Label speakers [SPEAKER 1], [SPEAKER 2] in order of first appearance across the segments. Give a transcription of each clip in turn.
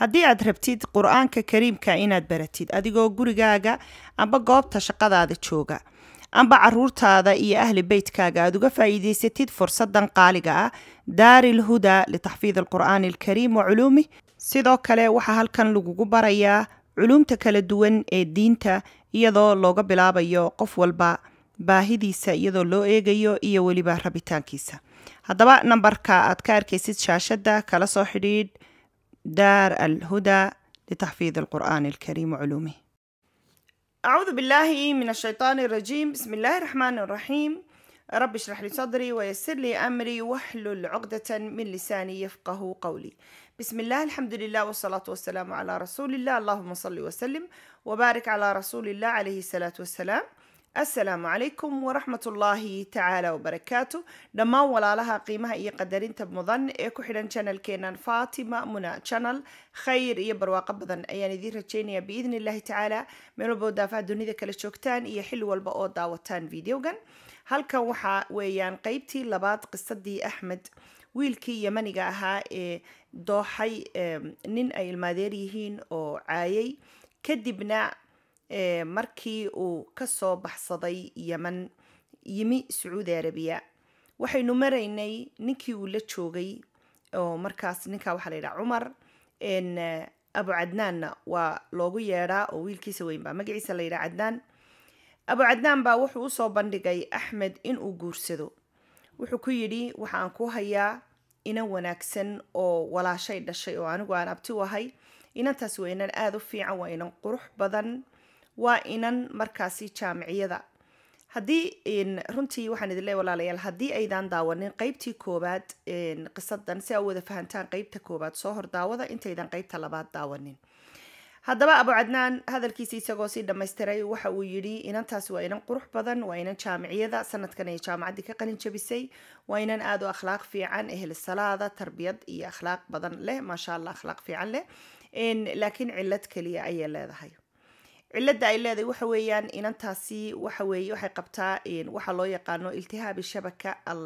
[SPEAKER 1] haddii aad rabtid qur-aanka kariimka inaad baratid adigoo gurigaaga amba goobta shaqadaada jooga amba caruurtaada iyo ahli beytkaaga aad uga faa'iidaysatid fursadan qaaliga ah daariil hudaa litaxfiid alqur'aani alkariim wa culuumih sidoo kale waxaa halkan lagugu barayaa culuumta kala duwan ee diinta iyadoo looga bilaabayo qof walba baahidiisa iyadoo loo eegayo iyo weliba rabitaankiisa haddaba nambarka aad ka arkaysid shaashadda kala soo xidhiidh دار الهدى لتحفيظ القرآن الكريم وعلومه أعوذ بالله من الشيطان الرجيم بسم الله الرحمن الرحيم رب اشرح لي صدري ويسر لي أمري واحلل عقدة من لساني يفقه قولي بسم الله الحمد لله والصلاة والسلام على رسول الله اللهم صل وسلم وبارك على رسول الله عليه الصلاة والسلام asalaamu calaykum waraxmat ullaahi tacaala wabarakaatu dhammaan walaalaha qiimaha iyo qadarinta mudan ee ku xidhan janalkeenan fatima muna janal khayr iyo barwaaqo badan ayaan idiin rajaynayaa biidni illaahi tacaala meel walba oo daafaha dunida kala joogtaan iyo xilli walba oo daawataan videogan halkan waxaa weeyaan qeybtii labaad qisadii axmed wiilkii yemaniga ahaa ee dooxay nin ay ilmaadeer yihiin oo caayay kadibna markii uu kasoo baxsaday yeman yimi sacuudi arabiya waxaynu maraynay ninkii uu la joogay oo markaas ninkaa waxaa layidhaha cumar abu cadnaanna waa loogu yeedhaa oo wiilkiisa weyn baa magaciisa la yidhaha cadnaan abu cadnaan baa wuxuu usoo bandhigay axmed inuu guursado wuxuu ku yidhi waxaan ku hayaa inan wanaagsan oo walaashay dhashay oo anigu aan abti u ahay inantaasi waa inan aada u fiican waa inan qurux badan waa inan markaasi jaamiciyada haddii runtii waxaan idin leey walaalayaal haddii aydaan daawanin qeybtii koowaad qisadan si aa wada fahantaan qeybta koowaad soo hor daawada intaydan qeybta labaad daawanin haddaba abu cadnaan hadalkiisa isagoo sii dhamaystiray waxa uu yidhi inantaasi waa inan qurux badan waa inan jaamiciyada sanadkan ay jaamacaddii ka qalin jabisay waa inan aada u akhlaaq fiican ehel salaada tarbiyad iyo akhlaaq badan leh maasha allah akhlaaq fiican leh laakiin cilad keliya ayay leedahay cilada ay leedahay waxa weeyaan inantaasi waxa weye waxay qabtaa waxaa loo yaqaano iltihaabi shabaka al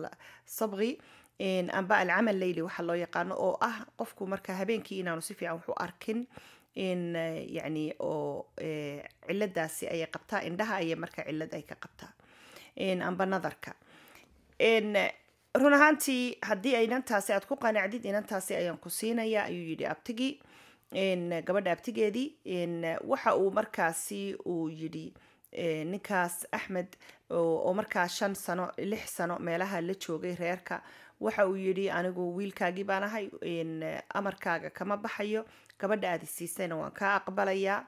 [SPEAKER 1] sabqi amba alcamal layli waxaa loo yaqaano oo ah qofku marka habeenkii inaanu si fiican waxu arkin yani oo e, ciladaasi ayay qabtaa indhaha ayay marka cilad ay ka qabtaa amba nadarka run ahaantii haddii inantaasi aad ku qanacdid inantaasi ayaan ku siinaya ayuu yidhi abtigi gabadha abtigeedii waxa uu markaasi uu yidhi eh, ninkaas axmed oo markaa shan sano lix sano meelaha la joogay reerka waxa uu yidhi anigu wiilkaagii baan ahay amarkaaga kama baxayo gabadha aadi siisayna waan kaa aqbalayaa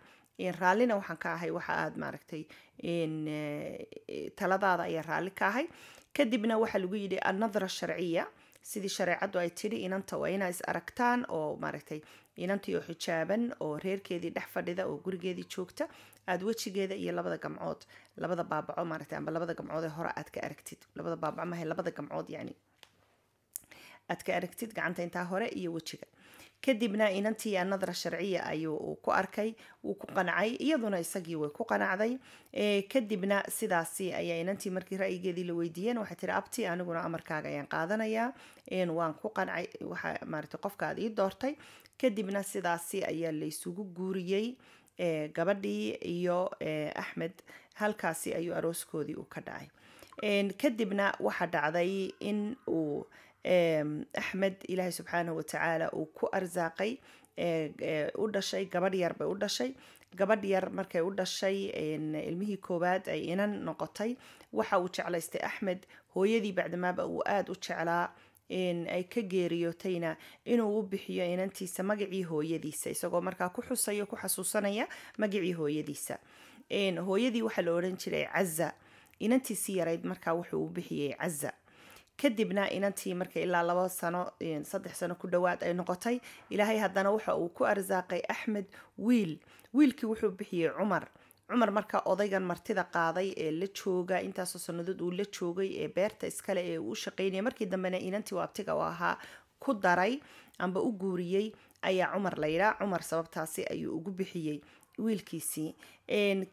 [SPEAKER 1] raallina waxaan ka ahay waxa aada maaragtay eh, taladaada ayaan raalli ka ahay kadibna waxaa lagu yidhi annadra sharciya sidii shareecadu ay tidhi inanta waa inaa is aragtaan oo maaragtay inantii oo xijaaban oo reerkeedii dhex fadhida oo gurigeedii joogta aada wejigeeda iyo labada gamcood labada baabaco maarata amba labada gamcood ee hore aad ka aragtid labada baabaco mahay labada gamcood yani aadka ka aragtid gacanta intaa hore iyo wejiga kadibna inantii nadra sharciya ayuu ku arkay wuu ku qancay iyaduna isagii way ku qanacday kadibna sidaasi ayaa inantii markii ra-yigeedii la weydiiyeen waxay tihi abti aniguna amarkaaga ayaan qaadanayaa waan ku qancay waxa maarata qofkaad ii doortay kadibna sidaasi ayaa laysugu guuriyey gabadhii iyo axmed halkaasi ayuu arooskoodii uu ka dhacay kadibna waxaa dhacday in uu axmed ilaahay subxaanahu watacaala uu ku arsaaqay u dhashay gabadh yar bay u dhashay gabadh yar markay u dhashay ilmihii koowaad ay inan noqotay waxa uu jeclaystay axmed hooyadii bacdamaaba uu aada u jeclaa ay ka geeriyootayna inuu u bixiyo inantiisa magacii hooyadiisa isagoo markaa ku xusayo ku xasuusanaya magacii hooyadiisa hooyadii waxaa la odhan jiray caza inantiisii yarayd markaa wuxuu u bixiyey caza kadibna inantii marka ilaa labo sano saddex sano ku dhowaad ay noqotay ilaahay haddana waxa uu ku arsaaqay axmed wiil wiilkii wuxuu bixiyey cumar cumar marka odaygan martida qaaday ee la jooga intaasoo sanadood uu la joogay ee beerta iskale ee uu shaqaynaya markii dambena inantii abtiga u ahaa ku daray amba u guuriyey ayaa cumar layidhaa cumar sababtaasi ayuu ugu bixiyey wiilkiisii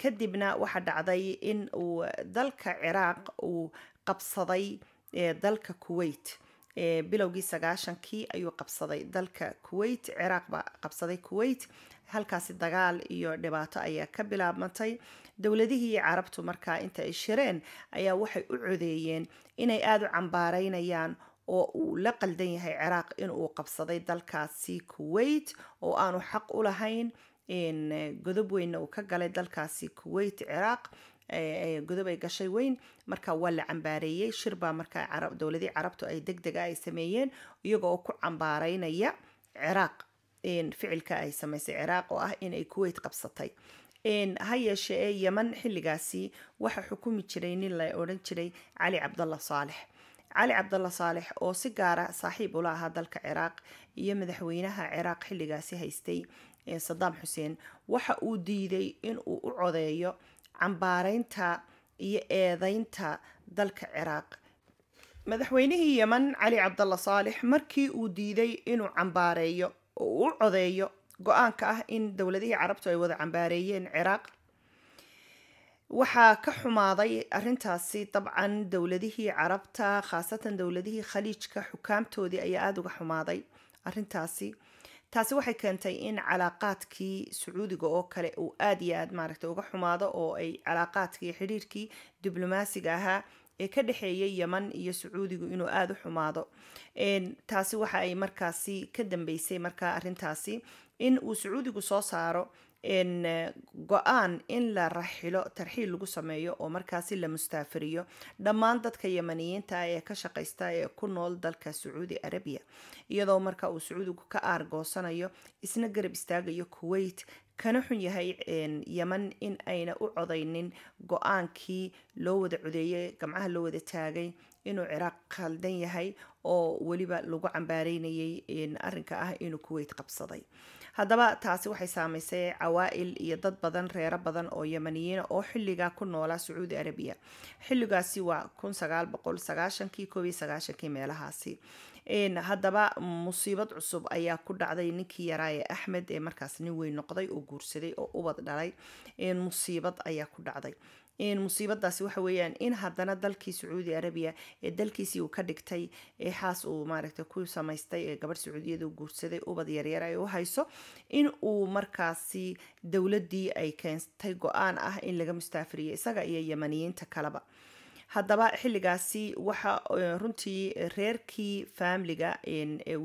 [SPEAKER 1] kadibna waxaa dhacday in uu dalka ciraaq uu qabsaday ee dalka kuwait bilowgii sagaashankii ayuu qabsaday dalka kuwait ciraaq baa qabsaday kuwait halkaasi dagaal iyo dhibaato ayaa ka bilaabmatay dowladihii carabtu markaa inta ay shireen ayaa waxay u codeeyeen inay aada u cambaareynayaan oo uu la qaldan yahay ciraaq inuu qabsaday dalkaasi kuwait oo aanu xaq u lahayn godob weyna uu ka galay dalkaasi kuwait ciraaq godob ay gashay weyn marka waa la cambaareeyey shirbaa markaa dowladii carabtu ay deg dega ay sameeyeen iyaga oo ku cambaareynaya ciraaq ficilka ay samaysay ciraaq oo ah inay kuweyt qabsatay ha yeeshee ee yeman xilligaasi waxa xukumi jiray nin la odhan jiray cali cabdalla saalex cali cabdalla saalex oo si gaara saaxiib ula ahaa dalka ciraaq iyo madaxweynaha ciraaq xilligaasi haystay sadaam xuseen waxa uu diiday inuu u codeeyo cambaaraynta iyo eedeynta dalka ciraaq madaxweynihii yeman cali cabdalla saalix markii uu diiday inuu cambaareeyo oo u codeeyo go-aanka ah in dowladihii carabtu ay wada cambaareeyeen ciraaq waxaa ka xumaaday arrintaasi dabcan dowladihii carabta khaasatan dowladihii khaliijka xukaamtoodii ayaa aada uga xumaaday arrintaasi taasi waxay keentay in calaaqaadkii sacuudiga oo kale uu aad iyo aad maaragta uga xumaado oo ay calaaqaadkii xiriirkii diblomaasiga ahaa ee ka dhexeeyay yeman iyo sacuudigu inuu aada u xumaado taasi waxa ay markaasi ka dambeysay markaa arrintaasi in uu sacuudigu soo saaro Eh, go-aan in la raxilo tarxiil lagu sameeyo oo markaasi la mustaafiriyo dhammaan dadka yamaniyiinta ee ka shaqaysta ee ku nool dalka sacuudi arabiya iyadoo marka uu sacuudigu ka aargoosanayo isna garab istaagayo kuwait kana xun yahay yeman in ayna u codaynin go-aankii loo wada codeeyey gamcaha loo wada taagay inuu ciraaq khaldan yahay oo weliba lagu cambaareynayay arinka ah inuu kuweyt qabsaday haddaba taasi waxay saameysay cawaa'il iyo dad badan reero badan oo yamaniyiina ah oo xilligaa ku noolaa sacuudi arabiya xilligaasi waa kun sagaal boqol sagaashankii koob iyo sagaashankii meelahaasi haddaba musiibad cusub ayaa ku dhacday ninkii yaraa ee axmed ee markaas nin weyn noqday oo guursaday oo ubad dhalay musiibad ayaa ku dhacday musiibadaasi waxa weeyaan in haddana dalkii sacuudi arabiya ee dalkiisii uu ka dhigtay ee xaas uu maaragtay ku samaystay ee gabadh sacuudiyada guursaday ubad yaryara ee u hayso in uu markaasi dowladii ay keentay go-aan ah in laga mustaafiriyo isaga iyo yamaniyiinta kaleba haddaba xilligaasi waxa eh, runtii reerkii faamiliga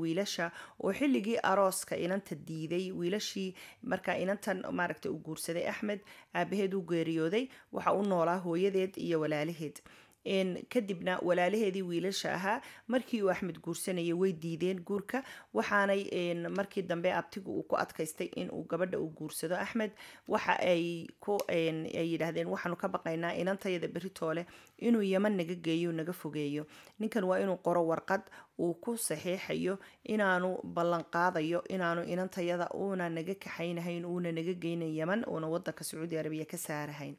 [SPEAKER 1] wiilasha oo xilligii arooska inanta diiday wiilashii markaa inantan maaragta uu guursaday axmed aabaheed uu geeriyooday waxa u noolaa hooyadeed iyo walaalaheed kadibna walaalaheedii wiilasha ahaa markii uu axmed guursanayay way diideen guurka waxaanay markii dambe abtigu uu ku adkaystay inuu gabadha uu guursado axmed waxa ay yidhaahdeen waxaanu ka baqaynaa inantayada beritoole inuu yaman naga geeyo naga fogeeyo ninkan waa inuu qoro warqad uu ku saxiixayo inaanu ballanqaadayo inaanu inantayada uuna naga kaxaynahayn uuna naga geynan yaman uuna wadanka sacuudi arabiya ka saarahayn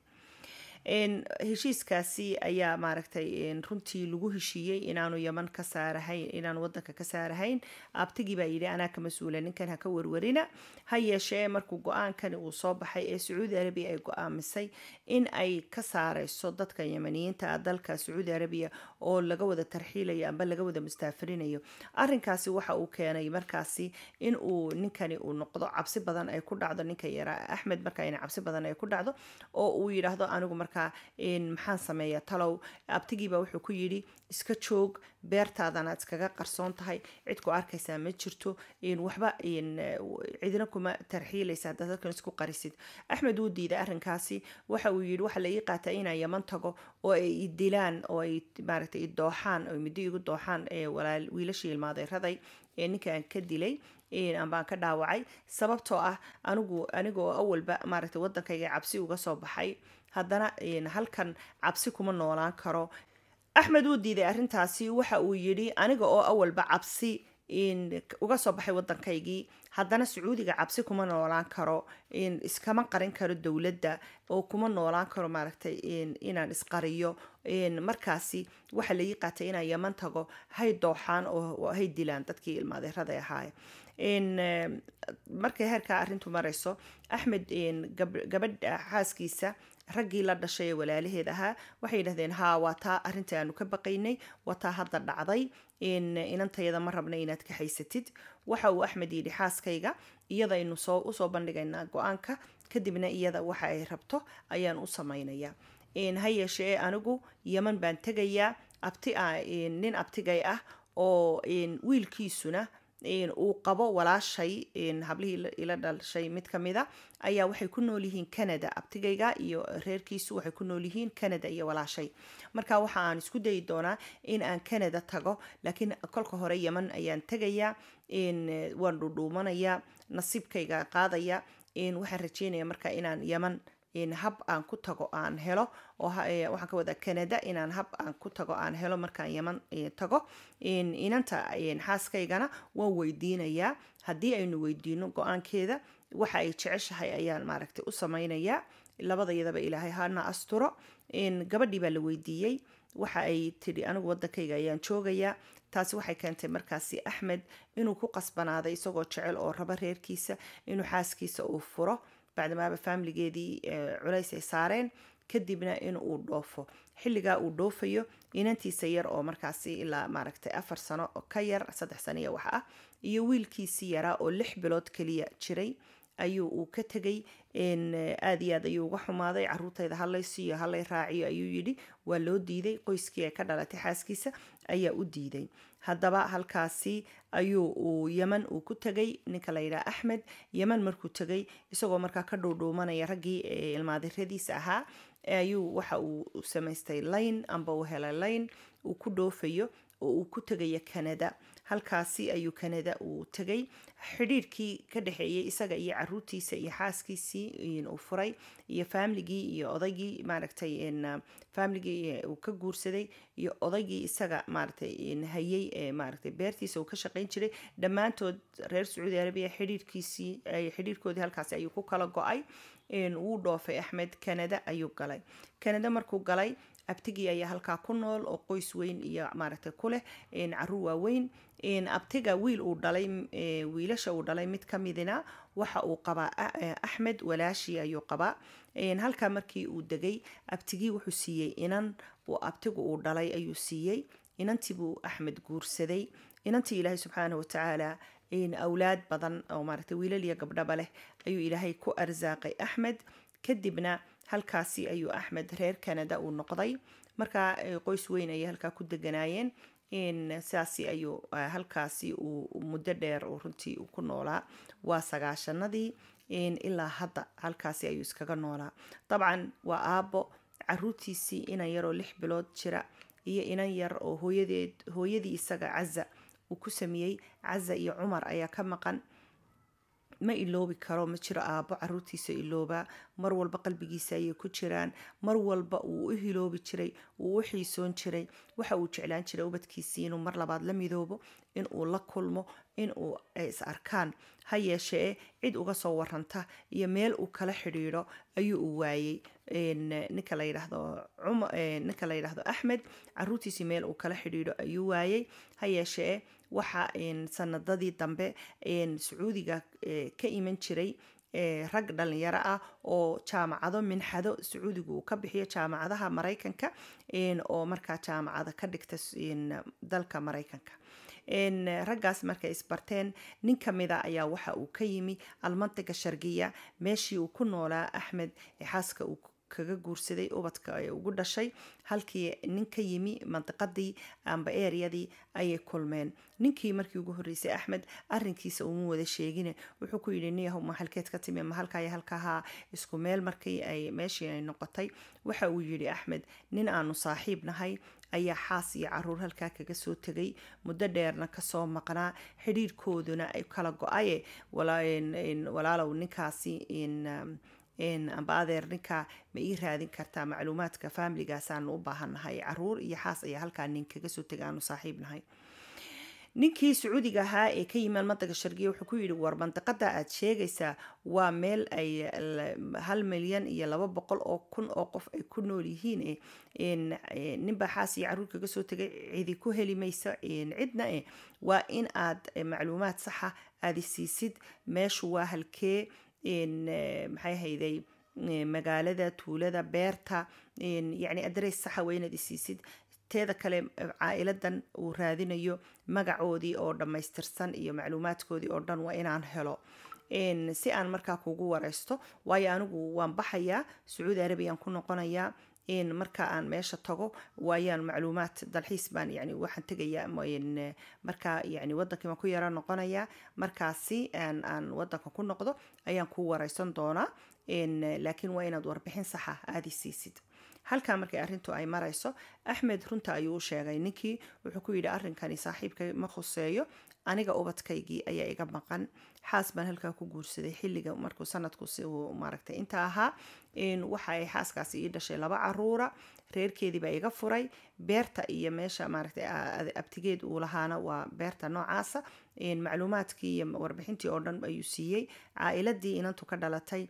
[SPEAKER 1] heshiiskaasi ayaa maaragtay runtii lagu heshiiyey inaanu yaman ka saarahayn inaanu wadanka ka saarahayn abtigii baa yidhi anaa ka mas-uula ninkan ha ka warwarina ha yeeshee markuu go-aankani uu soo baxay ee sacuudi arabiya ay go-aamisay in ay ka saareyso dadka yamaniyiinta ah dalka sacuudi arabiya oo laga wada tarxiilayo amba laga wada mustaafarinayo arinkaasi waxa uu keenay markaasi in uu ninkani uu noqdo cabsi badan ay ku dhacdo ninka yaraa axmed markaa in cabsi badan ay ku dhacdo oo uu yidhaahdo anigu marka marka maxaa sameeya talow abtigiiba wuxuu ku yidhi iska joog beertaadana iskaga qarsoon tahay cid ku arkaysaa ma jirto waxba cidna kuma tarxiilaysa haddaad halkan isku qarisid axmed wuu diiday arrinkaasi waxa uu yidhi waxa la ii qaatay inaan yaman tago oo ay i oo ay maaragtay i oo muddo igu dooxaan wiilashii ilmaaday raday ee ninkaan ka dilay ambaan ka dhaawacay sababtoo ah anigu anigoo awalba maaragtay waddankayga cabsi uga soo baxay haddana halkan cabsi kuma noolaan karo axmed wuu diiday arrintaasi waxa uu yidhi aniga oo awalba cabsi uga soo baxay waddankaygii haddana sacuudiga cabsi kuma noolaan karo iskama qarin karo dowladda oo kuma noolaan karo maaragtay inaan isqariyo markaasi waxaa laii qaatay inaan yaman tago hay dooxaan oo hay dilaan dadkii ilmaadeerada ahaaye markay heerkaa arrintu marayso axmed gabadha ah, xaaskiisa raggii la dhashay ee walaalaheed ahaa waxay yidhahdeen haa waa taa arrintai aanu ka baqaynay waa taa hadda dhacday inantayada ma rabna inaad ka haysatid waxa uu axmed yidhi xaaskayga iyadaynu soo usoo bandhigaynaa go-aanka kadibna iyada waxa ay rabto ayaan u samaynayaa ha yeeshee anigu yeman baan tegayaa abti ah, nin abtigay ah oo wiilkiisuna uu qabo walaashay hablihii ila dhalshay mid kamida ayaa waxay ku nool yihiin canada abtigayga iyo reerkiisu waxay ku nool yihiin canada iyo walaashay marka waxa aan isku dayi doonaa in aan canada tago laakiin kolka hore yeman ayaan tegayaa waan dhudhuumanaya nasiibkayga qaadaya waxaan rajeynaya marka inaan yeman hab aan ku tago aan helo waxaan ka wadaa canada inaan hab aan ku tago aan helo markaan yeman tago inanta xaaskaygana waan weydiinayaa haddii aynu weydiino go-aankeeda waxa ay jeceshahay ayaan maaragtay u sameynayaa labada ilaahay hana asturo gabadhii baa la weydiiyey waxa ay tidhi anigu wadankayga ayaan joogayaa taasi waxay keentay markaasi axmed inuu ku qasbanaaday isagoo jecel oo raba reerkiisa inuu xaaskiisa uu furo bacdamaaba faamiligeedii culays ay saareen kadibna in uu dhoofo xilligaa uu dhoofayo inantiisa yar oo markaasi ilaa maaragtay afar sano ka yar saddex sano iyo wax ah iyo wiilkiisii yaraa oo lix bilood kaliya jiray ayuu uu ka tegay aada iyo aad ayuu uga xumaaday caruurtayda halay siiyo halay raaciyo ayuu yidhi waa loo diiday qoyskii ee ka dhalatay xaaskiisa ayaa u diiday haddaba halkaasi ayuu uu yeman uu ku tegay ninka layidhaha axmed yeman markuu tegay isagoo markaa ka dhuudhuumanaya raggii ee ilmaadiradiisa ahaa ayuu waxa uu samaystay layn amba uu helay layn uu ku dhoofayo oo uu ku tegaya canada halkaasi ayuu kanada uu tagay xidhiirkii ka dhexeeyay isaga iyo caruurtiisa iyo xaaskiisii uu furay iyo faamligii iyo odaygii maaragtay uh, faamligii uu ka guursaday iyo odaygii isaga maaratay hayay ee beertiisa uu ka shaqeyn jiray dhammaantood reer sacuudi arabiya xidhiirkiisii xidhiirkoodii halkaasi ayuu ku kala go-ay wuu dhoofay axmed kanada ayuu galay kanada markuu galay abtigii ayaa halkaa ku nool oo qoys weyn iyo maaragtay kuleh leh caruur waaweyn abtiga wiil uu dhalay wiilasha uu dhalay mid kamidina waxa uu qabaa axmed walaashii ayuu qabaa halkaa markii uu degay abtigii wuxuu siiyey inan uu abtigu uu dhalay ayuu siiyey inantiibuu axmed guursaday inantii ilaahay subxaana watacaala awlaad badan oo maaragtay wiilal iyo gabdhaba leh ayuu ilaahay ku arsaaqay axmed kadibna halkaasi ayuu axmed reer canada uu noqday markaa eh, qoys weyn ayay halkaa ku deganaayeen sidaasi ayuu eh, halkaasi uu muddo dheer runtii ku noolaa waa sagaashanadii ilaa hadda halkaasi ayuu iskaga noolaa dabcan waa aabo caruurtiisii inan yaroo lix bilood jira iyo inan yar oo hooyadii isaga caza uu ku sameeyey caza iyo cumar ayaa ka maqan ma iloobi karo ma jiro aabo caruurtiisa ilooba mar walba qalbigiisa ayay ku jiraan mar walba uu u hiloobi jiray uu u xiisoon jiray waxa uu jeclaan jiray ubadkiisii inuu mar labaad la midoobo inuu la kulmo inuu is arkaan ha yeeshe e cid uga soo waranta iyo meel uu kala xidhiidho ayuu u waayey ninka la yidhaahdo ninka la yidhaahdo axmed caruurtiisii meel uu kala xidhiidho ayuu waayey ha yeeshee waxa sanadadii dambe sacuudiga e, ka iman jiray e, rag dhalinyaro ah oo jaamacado minxado sacuudiga uu ka bixiyo jaamacadaha maraykanka oo markaa jaamacada ka dhigta dalka maraykanka raggaas markay isbarteen nin kamida ayaa waxa uu ka yimi almantiga shargiya meeshii uu ku noolaa axmed xaaska uu kaga guursaday ubadka ay ugu dhashay halkii nin ka yimi mandiqadii amba eryadii ayay kulmeen ninkii markii ugu horeysay axmed arinkiisa uma wada sheegine wuxuu ku yidhi niyahow ma halkeed ka timi ma halkaaya halkahaa isku meel markii ay meeshii ay noqotay waxa uu yidhi axmed nin aanu saaxiib nahay ayaa xaas iyo caruur halkaa kaga soo tegay muddo dheerna kasoo maqnaa xidhiirkooduna ay kala go-aye walaalow ninkaasi amba adeerninka ma ii raadin kartaa macluumaadka faamiligaasaan u baahannahay caruur iyo xaas ayaa halkaa nin kaga soo tegay aanu saaxiibnahay ninkii sacuudiga ahaa ee ka yimid madaga shargiya wuxuu ku yidhi war mandaqada aad sheegaysaa waa meel ay hal milyan iyo laba boqol oo kun oo qof ay ku nool yihiin ninbaa xaas iyo caruur kaga soo tegay cidi ku heli maysa cidna eh, waa in aad eh, macluumaad saxa aadi siisid meeshu waa halkee Eh, maxay hayday eh, magaalada tuulada beerta yani adres saxa waa inaad isiisid teeda kale caa'iladan uu raadinayo magacoodii oo dhammaystirsan iyo macluumaadkoodii oo dhan waa inaan helo si aan markaa kugu wareysto waayo anigu waan baxayaa sacuudi arabiyan ku noqonayaa in marka aan meesha tago waayaan macluumaad dalxiis baan yani waxaan tegaya markaa yani wadankii baan ku yara noqonayaa markaasi aan wadanka ku noqdo ayaan ku wareysan doonaa laakiin waa inaad warbixin saxa ah aadi siisid halkaa markii arintu ay marayso axmed runta ayuu u sheegay ninkii wuxuu ku yidhi arrinkani saaxiibka ma khuseeyo aniga ubadkaygii ayaa iga maqan xaas baan halkaa ku guursaday xilliga markuu sanadku si uu maaragtay inta ahaa in waxa ay xaaskaasi ii dhashay laba caruura reerkeedii baa iga furay beerta iyo meesha maaragtay abtigeed uu lahaana waa beerta noocaasa macluumaadkii iyo warbixintii oo dhan ayuu siiyey caa-iladii inantu ka dhalatay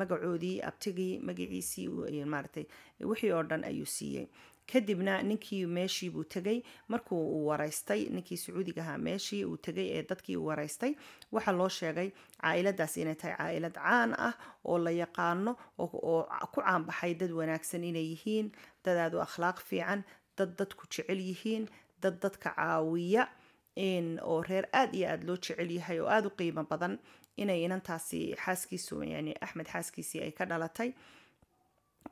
[SPEAKER 1] magacoodii abtigii magaciisii maaragtay wixii oo dhan ayuu siiyey kadibna ninkii meeshii buu tegay markuu uu waraystay ninkii sacuudiga ahaa meeshii uu tegay ee dadkii uu waraystay waxaa loo sheegay caailadaas inay tahay caailad caan ah oo la yaqaano oo ku caanbaxay dad wanaagsan inay yihiin dad aad u akhlaaq fiican dad dadku jecel yihiin dad dadka caawiya oo reer aad iyo aada loo jecel yahay oo aada u qiimo badan inay inantaasi xaaskiisu yani axmed xaaskiisii ay ka dhalatay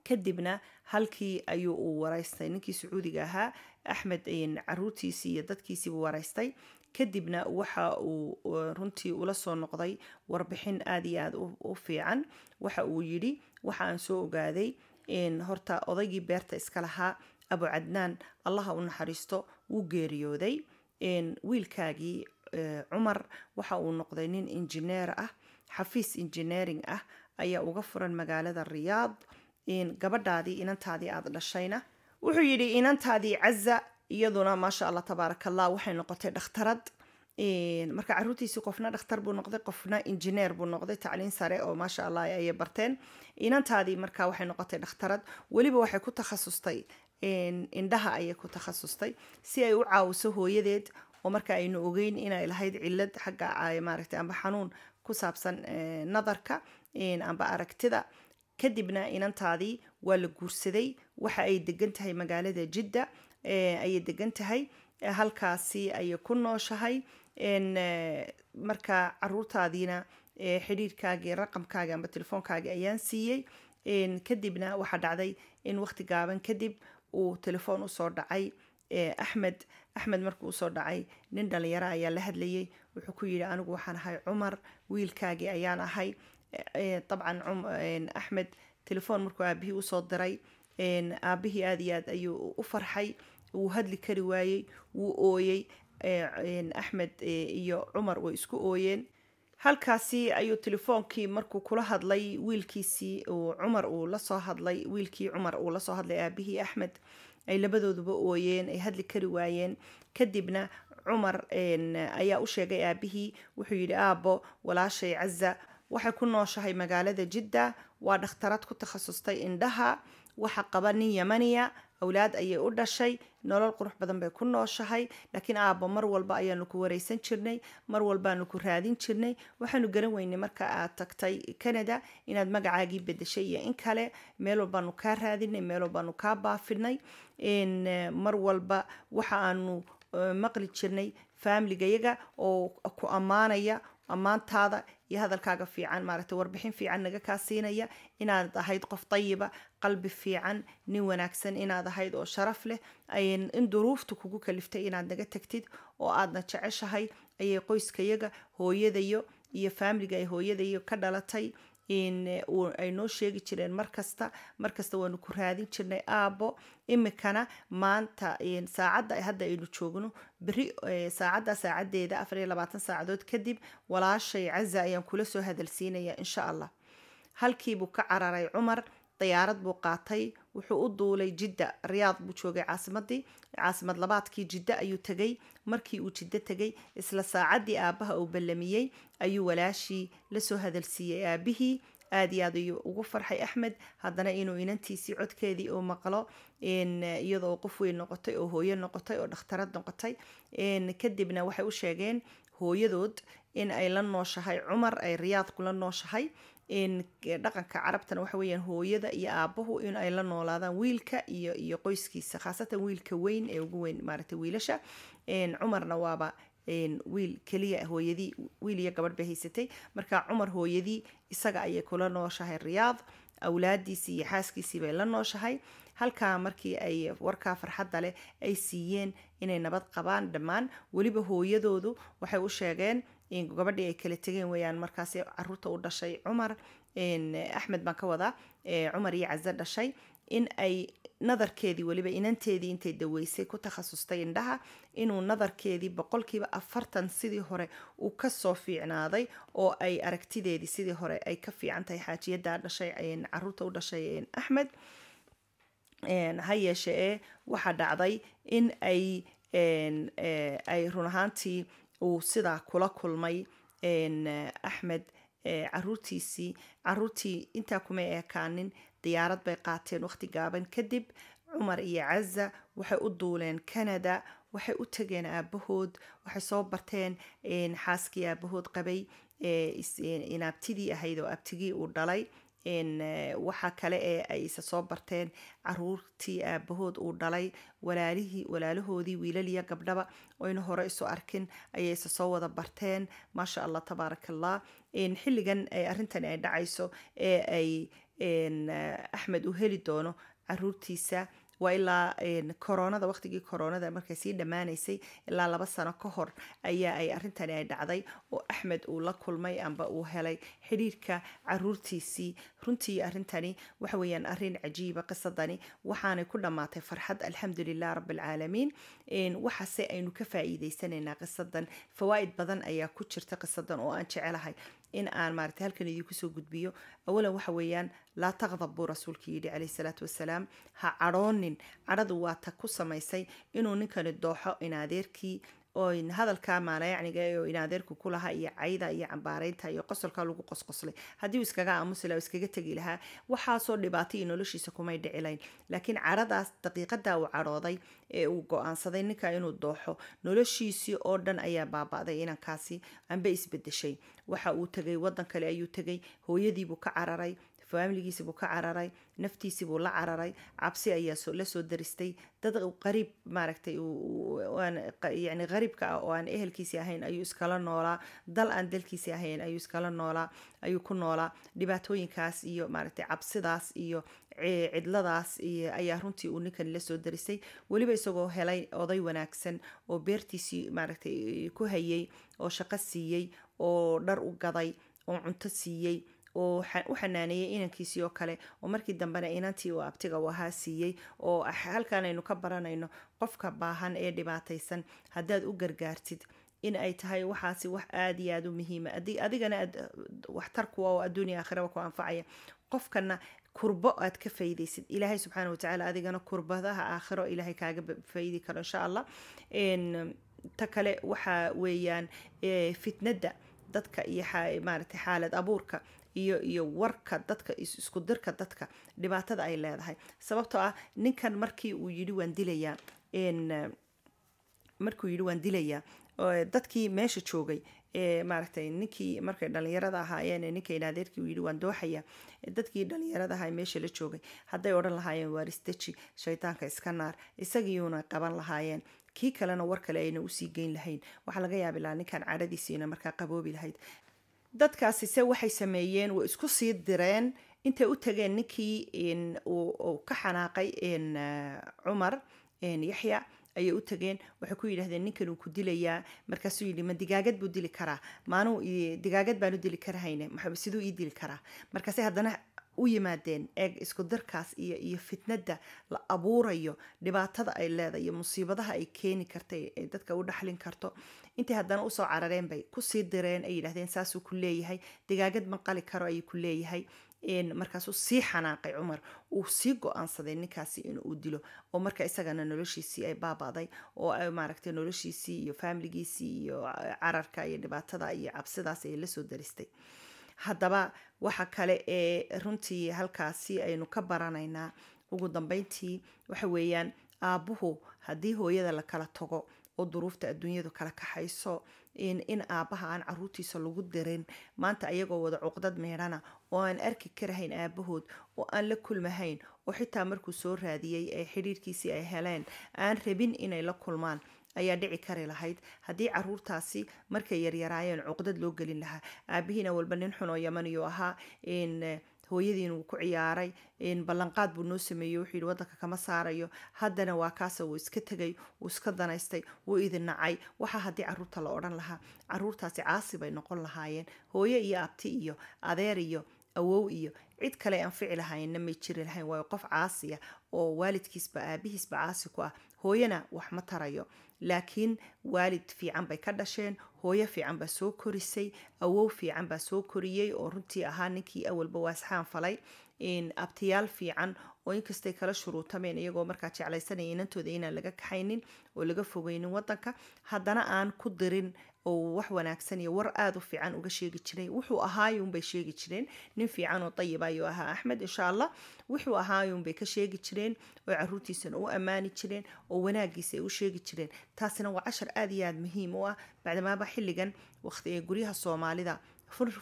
[SPEAKER 1] kadibna halkii ayuu uu waraystay ninkii sacuudiga ahaa axmed caruurtiisii iyo dadkiisiibu wareystay kadibna waxa uu uh, runtii ula soo noqday warbixin aada iyo aada u fiican waxa uu yidhi waxa aan soo ogaaday horta odaygii beerta iska lahaa abu cadnaan allaha u naxariisto wuu geeriyooday wiilkaagii uh, cumar waxa uu noqday nin injineer ah xafiis injineering ah ayaa uga furan magaalada riyaad gabadhaadii inantaadii aada dhashayna wuxuu yidhi inantaadii caza iyaduna maasha allah tabaarak waxay noqotay dhakhtarad marka caruurtiisii qofna dhakhtar buu noqday qofna injineer buu noqday tacliin sare oo maasha allah ayay barteen inantaadii marka waxay noqotay dhakhtarad weliba waxay ku takhasustay indhaha ayay ku takhasustay si ay u caawiso hooyadeed oo marka aynu ogeyn inay lahayd cilad xagga maaragtay amba xanuun ku saabsan eh, nadarka amba aragtida kadibna inantaadii waa la guursaday waxa ay degan tahay magaalada jidda ayay degan tahay halkaasi ayay ku nooshahay e, marka caruurtaadiina e, xidhiirkaagii raqamkaaga ama telefoonkaagii ayaan siiyey kadibna waxaa dhacday in waqti gaaban kadib uu telefoon usoo dhacay e, axmed axmed markuu usoo dhacay nin dhalinyaro ayaa la hadlayay wuxuu ku yidhi anigu waxaan ahay cumar wiilkaagii ayaan ahay dabcan eh, eh, axmed telefoon markuu aabihii usoo diray aabihii aada iyo aad ayuu u farxay wuu hadli kari waayey wuu ooyey eh, axmed iyo cumar way isku ooyeen halkaasi ayuu telefoonkii markuu kula hadlay wiilkiisii cumar uu lasoo hadlay wiilkii cumar uu lasoo hadlay aabihii axmed ay labadooduba ooyeen ay hadli kari waayeen kadibna cumar ayaa u sheegay aabihii wuxuu yidhi aabo walaashay caza waxay ku nooshahay magaalada jidda waa dhakhtarad ku takhasustay indhaha waxa qaba nin yamaniya awlaad ayay u dhashay nolol qurux badan bay ku nooshahay laakiin aabbo mar walba ayaanu ku wareysan jirnay mar walbaanu ku raadin jirnay waxaanu garan weynay marka aad tagtay canada inaad magacaagii bedeshay iyo in kale meel walbaanu kaa raadinay meel walbaanu kaa baafinay eh, mar walba waxa aanu eh, maqli jirnay faamiligayaga oo ku ammaanaya ammaantaada iyo hadalkaaga fiican maaragtay warbixin fiican naga kaa siinaya inaad ahayd qof dayiba qalbi fiican nin wanaagsan inaad ahayd oo sharaf leh in duruuftu kugu kaliftay inaad naga tagtid oo aadna jeceshahay ayay qoyskayaga hooyadayo iyo faamiliga ay hooyadayo ka dhalatay Eh, ay noo sheegi jireen markasta markasta waanu ku raadin jirnay aabo imikana maanta saacadda hadda aynu joogno beri eh, saacadda saacaddeeda afar iyo labaatan saacadood kadib walaashay caza ayaan kula soo hadalsiinayaa insha allah halkiibuu ka cararay cumar dayaarad buu qaatay wuxuu u duulay jidda riyaad buu joogay caasimadii caasimad labaadkii jiddo ayuu tegay markii uu jiddo tegay isla saacadii aabaha uu ballamiyey ayuu walaashii lasoo hadalsiiyey aabihii aad iyo aad ayuu ugu farxay axmed haddana inuu inantiisii codkeedii uu maqlo iyadoo qof weyn noqotay oo hooyo noqotay oo dhakhtarad noqotay kadibna waxay u sheegeen hooyadood in ay la nooshahay cumar ay riyaad kula nooshahay dhaqanka carabtana waxa weyaan hooyada iyo aabahu in ay la noolaadaan wiilka iyo iyo qoyskiisa khaasatan wiilka weyn ee ugu weyn maaragtay wiilasha cumarna waaba wiil keliya hooyadii wiil iyo gabadh haysatay marka cumar hooyadii isaga ayay kula nooshahay riyaad awlaadiisi iyo xaaskiisii bay la nooshahay halkaa markii ay warkaa farxadda leh ay siiyeen inay nabad qabaan dhammaan weliba hooyadoodu waxay u sheegeen gabadhii ay kala tegeen weyaan markaas caruurta u dhashay cumar axmed baan ka wadaa cumar iyo caze dhashay in ay nadarkeedii weliba inanteedii intay daweysay ku takhasustay indhaha inuu nadarkeedii boqolkiiba afartan sidii hore uu kasoo fiicnaaday oo ay aragtideedii sidii hore ay ka fiican tahay dhashay caruurta u dhashay axmed ha yeeshe waxaa dhacday in ay ay run ahaantii uu sidaa kula kulmay axmed caruurtiisii caruurtii intaa kumay eekaanin diyaarad bay qaateen waqti gaaban kadib cumar iyo caza waxay u duuleen canada waxay u tageen aabahood waxay soo barteen xaaskii aabahood qabay inaabtidii ahayd oo abtigii uu dhalay Eh, waxaa kale ee ay isa soo barteen caruurtii aabahood uu dhalay walaalihii walaalahoodii wiilaliya gabdhaba oyna hore isu arkin ayay isa soo wada barteen maasha allah tabaaraka allah xilligan eh, arrintan ay dhacayso ee ay eh, axmed u heli doono caruurtiisa waa ilaa koronada waqtigii koronada markay sii dhammaanaysay ilaa laba sano ka hor ayaa ay arrintani ay dhacday oo axmed uu la kulmay amba uu helay xiriirka caruurtiisii runtii arrintani waxaweyaan arin cajiiba qisadani waxaanay ku dhammaatay farxad alxamdulilah rabbilcaalamiin waxase aynu ka faa qisadan fawaaid badan ayaa ku jirta qisadan oo aan jecelahay in aan maaragtay halkan idin kusoo gudbiyo awalan waxa weeyaan laa takdab buu rasuulka yidhi calayhi salaatu wasalaam ha cadhoonin cadhadu waa ta ku samaysay inuu ninkani dooxo in adeerkii oo hadalka maalayacniga oo inadeerku kulahaa iyo cayda iyo cambaareynta iyo qosolka lagu qosqoslay haddii uu iskaga aamusi iskaga tegi lahaa waxaasoo dhibaato noloshiisa kumay dhicilayn laakiin caradaas daqiiqadaa uu carooday ee uu go-aansaday ninka inuu dooxo noloshiisii oo dhan ayaa baaba-day inankaasi anba isbedeshay waxa uu tegay wadan kale ayuu tegay hooyadiibuu ka cararay faamiligiisi buu ka cararay buu la cararay cabsi ayaa la soo daristay dad qariib maaragtay yani qariibka ah oo aan ehelkiisii ahayn ayuu iskala noolaa dal aan dalkiisii ahayn ayuu iskala noolaa ayuu ku noolaa dhibaatooyinkaas iyo maaragtay cabsidaas iyo cidladaas ayaa runtii uu ninkan lasoo darisay weliba isagoo helay oday wanaagsan oo beertiisii maaragtay ku hayay oo shaqo siiyey oo dhar u gaday oo cunto siiyey oo u xanaaneeyay inankiisii oo kale oo markii dambena inantii uu abtiga u ahaa siiyey oo ah halkaan ka baranayno qofka baahan ee dhibaataysan haddaad u gargaartid in ay tahay waxaasi wax aada iyo aada u muhiima adigana waxtar kuwa oo adduuniya aakhiraba ku anfacaya qofkana kurbo aad ka faydaysid ilaahay subxaana watacaala adigana kurbadaha aakhiro ilaahay kaaga faydi karo insha allah ta kale waxaa weeyaan fitnada dadka iyo maaragtay xaalad abuurka iyo iyo warka dadka isku dirka dadka dhibaatada ay leedahay sababtoo ah ninkan markii uu yidhi waan dilayaa markiuu yidhi waan dilayaa dadkii meesha joogay maaragtay ninkii markay dhalinyarada ahaayeen ninkayna adeerkii uu yidhi waan dooxaya dadkii dhalinyarada ahaa meesha la joogay hadday odhan lahaayeen waaristeji shaytaanka iska naar isagiiuna qaban lahaayeen kii kalena war kale ayna usii geyn lahayn waxaa laga yaabilahaa ninkan cadhadiisiina markaa qaboobi lahayd dadkaasi se waxay sameeyeen way isku sii direen intay u tageen ninkii uu ka xanaaqay cumar yaxya ayay u tageen waxay ku yidhahdeen ninkan uu ku dilayaa markaasuu yidhi ma digaagad buu dili karaa maanuu digaagad baanu dili karahayne siduu ii dili karaa markaase haddana u yimaadeen eeg isku darkaas iyo iyo fitnada la abuurayo dhibaatada ay leedahay iyo musiibadaha ay keeni karta ay dadka u dhaxlin karto intay haddana usoo carareen bay kusii direen ay yidhahdeen saasuu ku leeyahay dagaagad manqali karo ayuu ku leeyahay markaasuu sii xanaaqay cumar uu sii go-aansaday ninkaasi in uu dilo oo marka isagana noloshiisii ay baabaday oo maaragtay noloshiisii iyo faamiligiisii iyo ah, cararka iyo dhibaatada iyo cabsidaas ay lasoo daristay haddaba waxa kale ee runtii halkaasi aynu ka baranaynaa ugu dambeyntii waxa weeyaan aabbuhu haddii hooyada la kala tago oo duruufta adduunyadu kala kaxayso in aabbaha aan caruurtiisa lagu dirin maanta iyagoo wada cuqdad meedhana oo aan arki karahayn aabahood oo aan la kulmahayn oo xitaa markuu soo raadiyey ee xidhiirkiisii ay heleen aan rabin inay la kulmaan ayaa dhici kari lahayd haddii caruurtaasi markay yaryaraayeen cuqdad loo gelin lahaa aabihiina walba nin xun oo yamaniyu ahaa hooyadiin uu ku ciyaaray ballanqaad buu noo sameeyey wuxuu yidhi waddanka kama saarayo haddana waa kaasa wuu iska tegay wuu iska danaystay wuu idin nacay waxaa haddii caruurta la odhan lahaa caruurtaasi caasi bay noqon lahaayeen hooyo iyo abti iyo adeer iyo awow iyo cid kale anfici fici may jiri lahayn waayo qof caasiya ah oo waalidkiisba aabihiisba caasi ku ah hooyana wax ma tarayo laakiin waalid fiican bay ka dhasheen hooyo fiican baa soo korisay awow fiican baa soo koriyey oo runtii ahaa ninkii awalba waasxaan falay abtiyaal fiican oo inkastay kala shuruutameen iyagoo markaa jeclaysanaya inantooda inaan laga kaxaynin oo laga fogeynin wadanka haddana aan ku dirin oo wax wanaagsan iyo war aada u fiican uga sheegi jiray wuxuu ahaayunbay sheegi jireen nin fiican oo dayiba ayuu ahaa axmed insha allah wuxuu ahaayunbay ka sheegi jireen oo caruurtiisana u ammaani jireen oo wanaagiisa ay u sheegi jireen taasina waa cashar aad iyo aada muhiim u ah bacdamaaba xilligan waqti ee guryaha soomaalida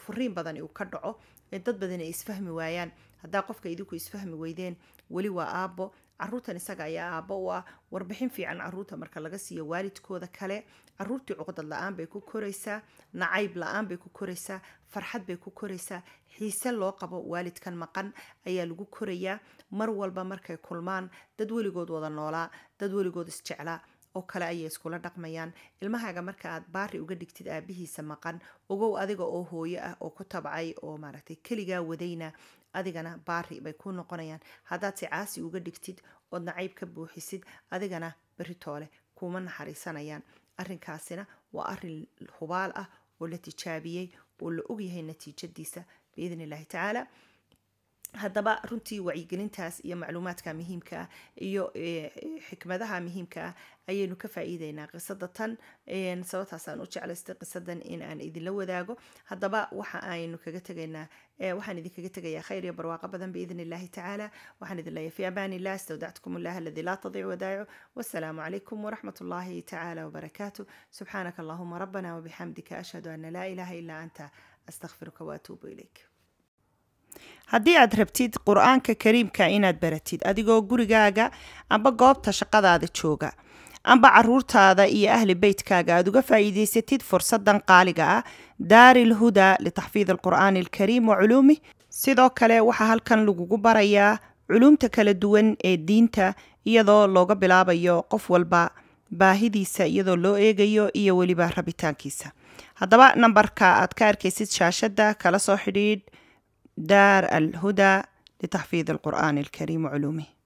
[SPEAKER 1] furiin badan uu ka dhaco ee dad badan ay isfahmi waayaan haddaa qofka idinku isfahmi weydeen weli waa aabbo caruurtan isaga ayaa aaba u ah warbixin fiican caruurta marka laga siiyo waalidkooda kale caruurtii cuqdad la-aan bay ku koraysaa nacayb la-aan bay ku koraysaa farxad bay ku koraysaa xiise loo qabo waalidkan maqan ayaa lagu korayaa mar walba markay kulmaan dad weligood wada noolaa dad weligood isjeclaa oo kale ayay iskula dhaqmayaan ilmahaaga marka aad baari uga dhigtid aabihiisa maqan ogow adiga oo hooyo ah oo ku tabcay oo maaragtay keligaa wadayna adigana baari bay ku noqonayaan haddaad si caasi uga dhigtid ood nacayb ka buuxisid adigana beritoole kuma naxariisanayaan arrinkaasina waa arin hubaal ah oo la tijaabiyey oo la ogyahay natiijadiisa biidni illaahi tacaala haddaba runtii wacyigelintaas iyo macluumaadka muhiimka iyo xikmadaha muhiimka ayaynu ka faa-iideynaa qisada tan sababtaasaan u jeclaystay qisadan in aan idinla wadaago haddaba waxa aynu kaga tegaynaa waxaan idinkaga tegayaa khayr iyo barwaaqo badan biidn illaahi tacaala waxaan idin leeyahay fi amaan illah istawdactukum illah aladi laa tadic wadaacu wassalaamu calaykum waraxmat ullaahi tacaala wabarakaatu subxaanaka allahuma rabbana wabixamdika ashhadu ana laa ilaaha ilaa anta astaqfiruka waatuubu ilayk haddii aad rabtid qur-aanka kariimka inaad baratid adigoo gurigaaga amba goobta shaqadaada jooga amba caruurtaada iyo ahli beytkaaga aad uga faa'iidaysatid fursadan qaaliga ah daariil hudaa litaxfiid alqur'aani alkariim wa culuumih sidoo kale waxaa halkan lagugu barayaa culuumta kala duwan ee diinta iyadoo looga bilaabayo qof walba baahidiisa iyadoo loo eegayo iyo weliba rabitaankiisa haddaba nambarka aad ka arkaysid shaashadda kala soo xidhiidh دار الهدى لتحفيظ القرآن الكريم وعلومه